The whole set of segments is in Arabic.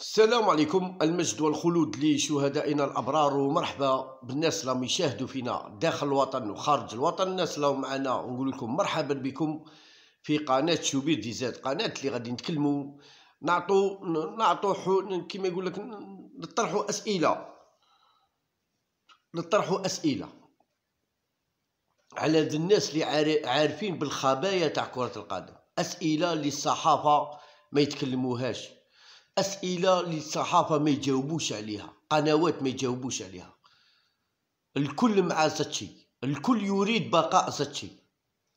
السلام عليكم المجد والخلود لشهدائنا الابرار ومرحبا بالناس اللي يشاهدوا فينا داخل الوطن وخارج الوطن الناس اللي راهم معنا ونقول لكم مرحبا بكم في قناه شوبير دي زاد قناه اللي غادي نتكلموا نعطو نعطو كيما يقول لك نطرحوا اسئله نطرحوا اسئله على الناس اللي عارفين بالخبايا تاع كره القدم اسئله للصحافه ما يتكلموهاش اسئله للصحافه ما يجاوبوش عليها قنوات ما يجاوبوش عليها الكل مع زاتشي الكل يريد بقاء زاتشي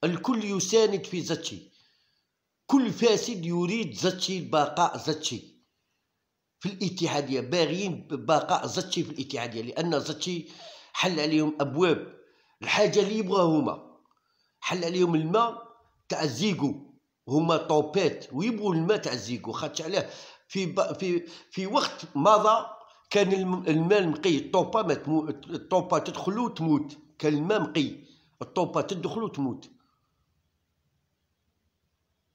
الكل يساند في زاتشي كل فاسد يريد زاتشي بقاء زاتشي في الاتحادية باغيين بقاء زاتشي في الاتحادية لأن زاتشي حل عليهم أبواب الحاجة اللي يبغاو هما حل عليهم الماء تاع هما طوبات ويبغوا الماء تاع خاطش علاه في في في وقت مضى كان الماء نقي الطوبه ما تمو... الطوبه تدخل وتموت كان الماء نقي الطوبه تدخل وتموت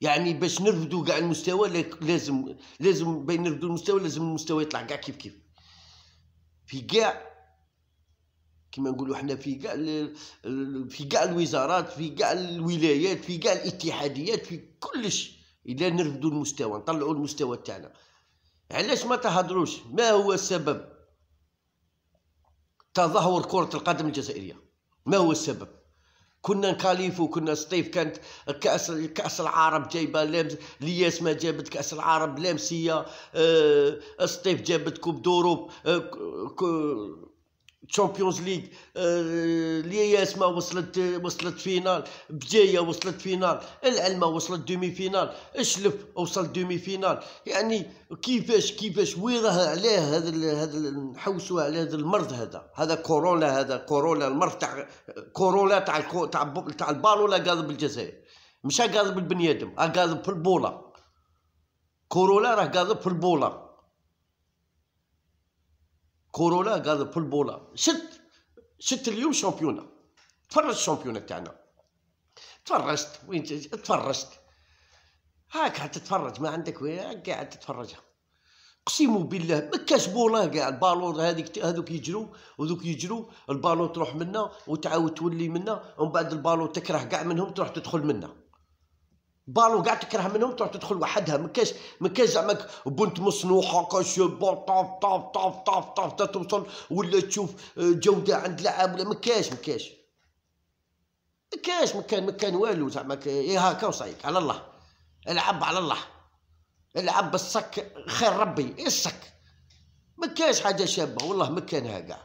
يعني باش نرفدو كاع المستوى لازم لازم بين نرفدو المستوى لازم المستوى يطلع كاع كيف كيف في كاع كما نقولوا حنا في كاع في كاع الوزارات في كاع الولايات في كاع الاتحاديات في كلش الا نرفدوا المستوى نطلعوا المستوى تاعنا علاش ما تهضروش ما هو السبب تدهور كره القدم الجزائريه ما هو السبب كنا نكاليفو كنا سطيف كانت كاس كاس العرب جايبه لامس لياس ما جابت كاس العرب لامسيه آه، سطيف جابت كوب دوروب آه، تشامبيونز ليغ اس ما وصلت وصلت فينال بجايه وصلت فينال العلمه وصلت دومي فينال الشلف وصل دومي فينال يعني كيفاش كيفاش ويراه عليه هذا هذا نحوسوا على هذا المرض هذا هذا كورونا هذا كورونا المرض تاع كورونا تاع تاع تاع البال ولا قاضب الجزائر مشى قاضب البني ادم قاضب في البوله كورونا راه قاضب في البوله كورولا قال بول بولا شت شت اليوم شامبيونا تفرج الشامبيونا تاعنا تفرجت وين تفرجت هاك تتفرج ما عندك وين قاعد تتفرجها اقسم بالله ما كاش بولا كاع البالون هذيك هذوك يجرو وذوك يجرو البالون تروح منا وتعاود تولي منا ومن بعد البالون تكره كاع منهم تروح تدخل منا بالو كاع تكره منهم تروح تدخل وحدها ما كاش ما كاش زعما بنت مصنوعه كاش طاف طاف طاف طاف طاف توصل ولا تشوف آه، جوده عند لعاب ولا ما كاش ما كاش ما كاش ما كان ما كان والو زعما هاكا إيه، وصايك على الله العب على الله العب بالصك خير ربي إيه الصك ما كاش حاجه شابه والله ما كانها هاكا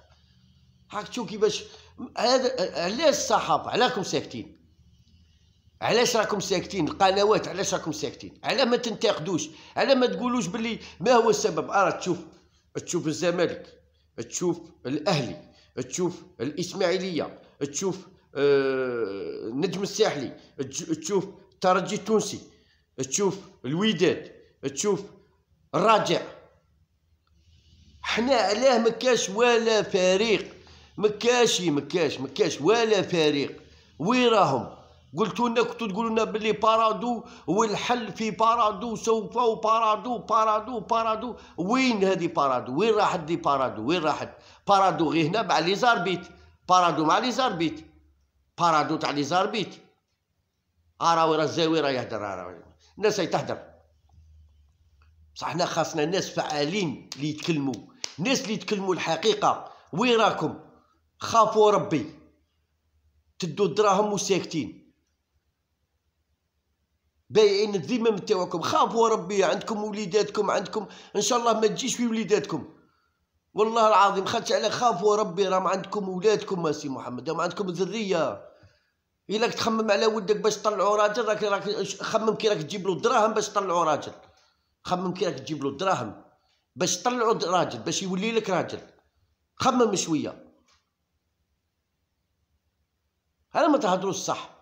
هاك تشوف كيفاش هذا علاش الصحافه علاكم ساكتين علاش راكم ساكتين القنوات علاش راكم ساكتين علاه ما تنتقدوش علاه ما تقولوش باللي ما هو السبب ارى تشوف تشوف الزمالك تشوف الاهلي تشوف الاسماعيليه تشوف آه النجم الساحلي تشوف الترجي التونسي تشوف الوداد تشوف الراجع حنا علاه ما كاش ولا فريق ما مكاش ما ما ولا فريق وين راهم قلتوا لنا كنتوا تقولوا لنا باللي بارادو والحل في بارادو سوف بارادو بارادو بارادو وين هذه بارادو وين راحت دي بارادو وين راحت بارادو غير هنا مع لي زاربيت بارادو مع لي زاربيت بارادو تاع لي زاربيت راهو راه الزاوي راه يهدر راهو الناس هي تهدر بصح حنا خاصنا ناس فعالين اللي يتكلموا الناس اللي يتكلموا الحقيقه وين راكم خافوا ربي تدوا الدراهم وساكتين بايعين الذمم تاعكم خافوا ربي عندكم وليداتكم عندكم ان شاء الله ما تجيش في وليداتكم والله العظيم خاتش على خافوا ربي راهم عندكم ولادكم ماسي محمد راهم عندكم ذريه الا تخمم على ولدك باش تطلعوا راجل راك راك خمم كي راك تجيب له دراهم باش تطلعوا راجل خمم كي راك تجيب له دراهم باش تطلعوا راجل باش يولي لك راجل خمم شويه هذا ما تهضروش صح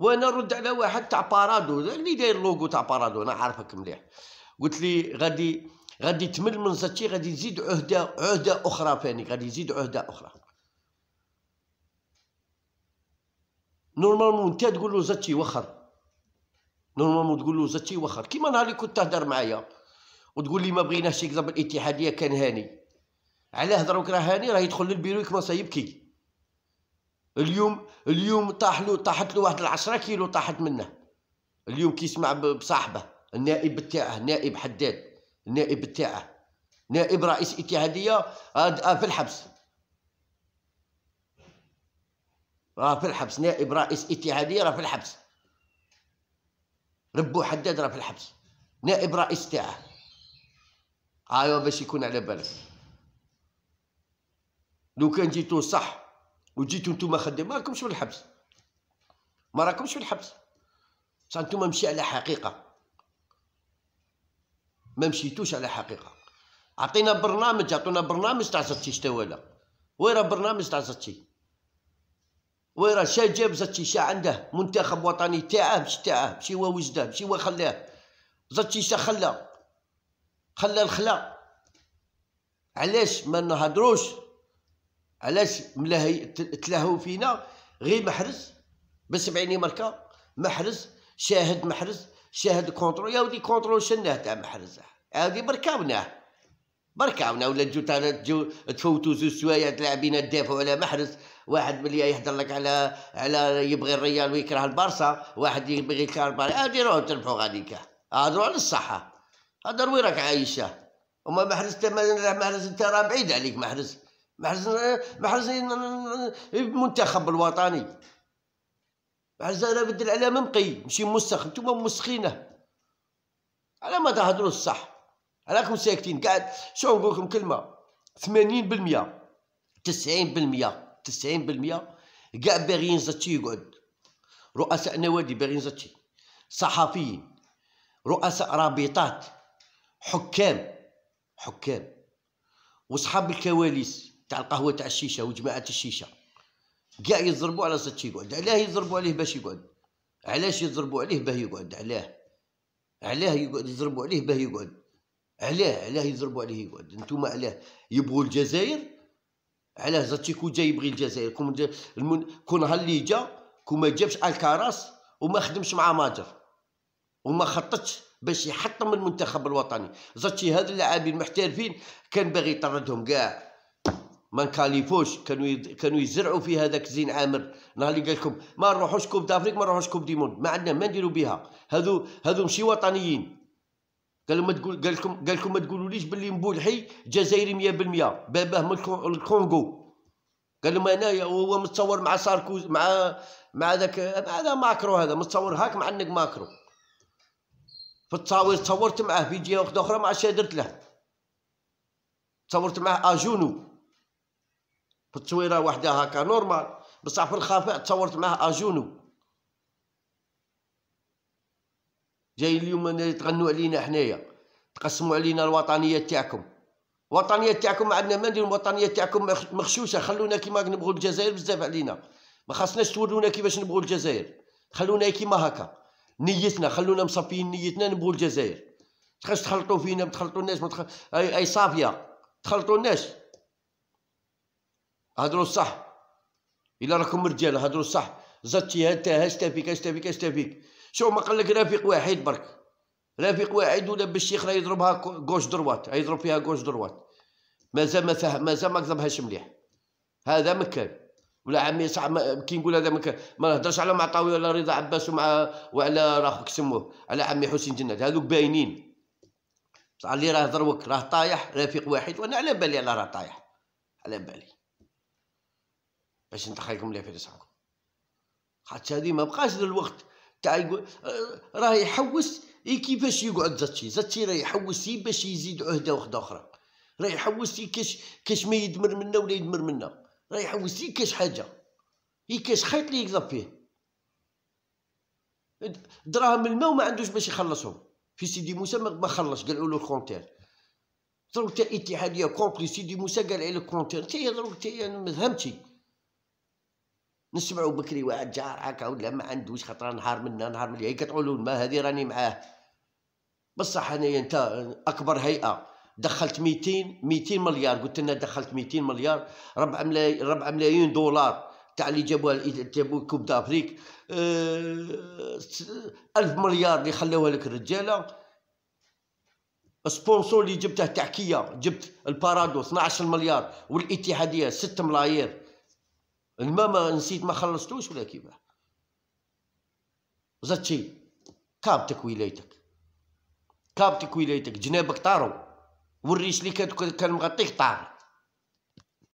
وانا نرد على واحد تاع بارادو اللي داير لوغو تاع بارادو انا عارفك مليح قلت لي غادي غادي تمل من زاتشي غادي يزيد عهده عهده اخرى ثاني غادي يزيد عهده اخرى نورمالمون انت تقول له زاتشي وخر نورمالمون تقول له زاتشي وخر كيما نهار اللي كنت تهدر معايا وتقول لي ما بغيناش يكذب الاتحاديه كان هاني علاه دروك راه هاني راه يدخل للبيرو يكمل سيبكي اليوم اليوم طاح له طاحت له واحد 10 كيلو طاحت منه اليوم كيسمع بصاحبه النائب تاعه نائب حداد النائب تاعه نائب رئيس اتحاديه آه، في الحبس راه في الحبس نائب رئيس اتحاديه راه في الحبس ربو حداد راه في الحبس نائب رئيس تاعه ايوا باش يكون على بالك لو كان جيتو صح وجيتو نتوما خدام ما راكمش في الحبس ما راكمش في الحبس صح نتوما مشي على حقيقه ما مشيتوش على حقيقه عطينا برنامج عطونا برنامج تاع زتشي شتا ولا وين برنامج تاع زتشي وين شا جاب زتشي شا عنده منتخب وطني تاعه مش تاعه مشي هو وجده مشي هو خلاه زتشي شا خلا خلا الخلا علاش ما نهضروش علاش ملاهي تلاهو فينا غير محرز بس بعيني مركا محرز شاهد محرز شاهد كونترول يا ودي كونترول شناه تاع محرز هادي بركاوناه بركاونا ولا تجو تجو تفوتو زوج سوايع تلاعبين تدافعو على محرز واحد ملي يهدر لك على على يبغي الريال ويكره البارسا واحد يبغي يكره البارسا هادي روحو تربحو غادي كاع هضروا على الصحه هضر وين راك عايشه وما محرز محرز انت راه بعيد عليك محرز محرز المنتخب الوطني محرز انا بدل على ممقي ماشي مسخ نتوما مسخينه على ما تهضروش صح راكم ساكتين قاعد شو نقول لكم كلمه بالمية تسعين بالمية كاع باغيين زاتشي يقعد رؤساء نوادي باغيين زاتشي صحفيين رؤساء رابطات حكام حكام وصحاب الكواليس تاع القهوه تاع الشيشه وجماعه الشيشه كاع يضربوا على صد يقعد علاه يضربوا عليه باش يقعد علاش يضربوا عليه باه يقعد علاه علاه يقعد يضربوا عليه باه يقعد علاه علاه يضربوا عليه يقعد نتوما علاه يبغوا الجزائر علاه زاتيكو جا يبغي الجزائر كون المن... كون هاللي جا كون ما جابش الكاراس وما خدمش مع ماجر وما خططش باش يحطم المنتخب الوطني زاتشي هاد اللاعبين المحترفين كان باغي يطردهم كاع ما نكاليفوش كانوا يد... كانوا يزرعوا في هذاك زين عامر نهار اللي قال لكم ما نروحوش كوب دافريك ما نروحوش كوب ديموند ما عندنا ما نديروا بها هذو هذو ماشي وطنيين قالوا ما تقول قال لكم قال لكم ما تقولوليش باللي مبولحي جزائري 100% باباه من الكونغو قال لهم انايا وهو متصور مع ساركوز مع مع ذاك مع هذا ماكرو هذا متصور هاك مع النق ماكرو في التصاوير تصورت معاه في جهه واحده اخرى مع شادرت له تصورت معاه اجونو في التصويره وحدها هكا نورمال بصح في الخفاء تصورت معاه اجونو جاي اليوم تغنوا علينا حنايا تقسموا علينا الوطنيه تاعكم الوطنيه تاعكم ما عندنا ما نديروا الوطنيه تاعكم مخشوشه خلونا كيما نبغوا الجزائر بزاف علينا ما خاصناش تولونا كيفاش نبغوا الجزائر خلونا كيما هكا نيتنا خلونا مصفيين نيتنا نبغوا الجزائر تخش تخلطوا فينا ما تخلطوناش متخل... اي, أي صافيه تخلطوناش هضروا صح الا راكم رجال هضروا الصح زدتي انت فيك هاشتافيك فيك شو ما قال لك رفيق واحد برك رفيق واحد ولا بالشيخ راه يضربها غوش دروات يضرب فيها غوش دروات مازال ما فهم مازال ما كذبهاش مليح هذا مكان ولا عمي صح كي نقول هذا مكان ما نهضرش على معطاوي ولا رضا عباس ومع وعلى راخوك سموه على عمي حسين جنات هذوك باينين بصح اللي راه ضروك راه طايح رفيق واحد وانا على بالي على راه طايح على بالي باش ندخلكم لي في رصعكم حتى هذه ما بقاش للوقت تاع يقول راه يحوس إيه، كيفاش يقعد زاتشي زاتشي راه يحوس إيه، باش يزيد عهده وحده اخرى راه يحوس إيه، كاش كاش ما يدمر منا ولا يدمر منا راه يحوس كاش حاجه كاش خيط لي يقضب فيه دراهم الماء وما عندوش باش يخلصهم في سيدي موسى ما خلص قالوا له الكونتير دروك تا اتحاديه كونتر سيدي موسى قال عليه الكونتير تي دروك انا ما فهمتش نسمعوا بكري واحد جار هكا ولا ما عندوش خطره نهار منا نهار من الجاي كتقولوا ما هذه راني معاه بصح انايا انت اكبر هيئه دخلت 200 200 مليار قلت لنا دخلت 200 مليار 4 ملايين 4 ملايين دولار تاع اللي جابوها جابوا كوب دافريك 1000 أه مليار اللي خلوها لك الرجاله سبونسور اللي جبته تاع كيا جبت البارادو 12 مليار والاتحاديه 6 ملايير الماء ما نسيت ما خلصتوش ولا كيفاه زاد شي كابتك ولايتك كابتك ولايتك جنابك طارو والريش اللي كان مغطيك طار